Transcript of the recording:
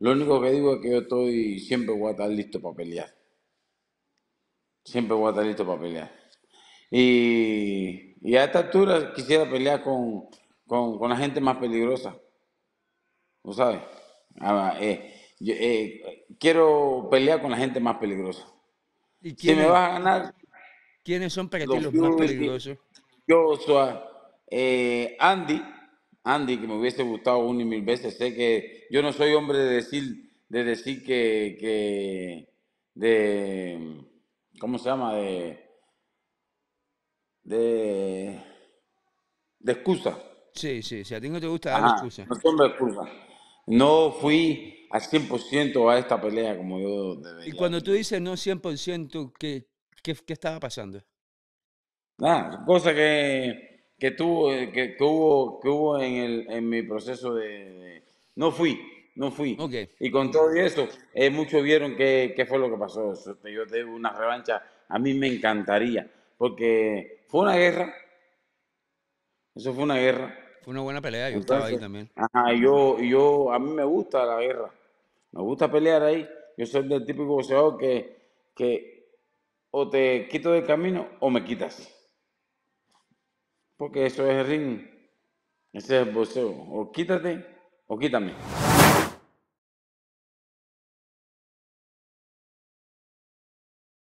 Lo único que digo es que yo estoy siempre voy listo para pelear. Siempre voy listo para pelear. Y, a esta altura quisiera pelear con, con, la gente más peligrosa. ¿No sabes? Ah, eh, eh, quiero pelear con la gente más peligrosa. ¿Y quién, si me vas a ganar. ¿Quiénes son para ti los, más peligrosos? Yo, eh, Andy. Andy, que me hubiese gustado un y mil veces. Sé que yo no soy hombre de decir, de decir que, de, ¿cómo se llama? De, de, de excusa. Sí, sí, si a ti no te gusta dar excusa. No excusa. No fui al 100% a esta pelea como yo debería. Y cuando tú dices no 100%, ¿qué, qué estaba pasando? Nada, cosa que que, tuvo, eh, que, hubo, en, el, en mi proceso de, No fui, no fui. Y con todo eso, eh, muchos vieron qué, qué fue lo que pasó. Yo tengo una revancha, a mí me encantaría, porque fue una guerra. Eso fue una guerra. Fue una buena pelea, yo estaba ahí también. yo, yo, a mí me gusta la guerra. Me gusta pelear ahí. Yo soy del típico boxeador que, que o te quito del camino o me quitas porque eso es el ring, ese es el boxeo, o quítate o quítame.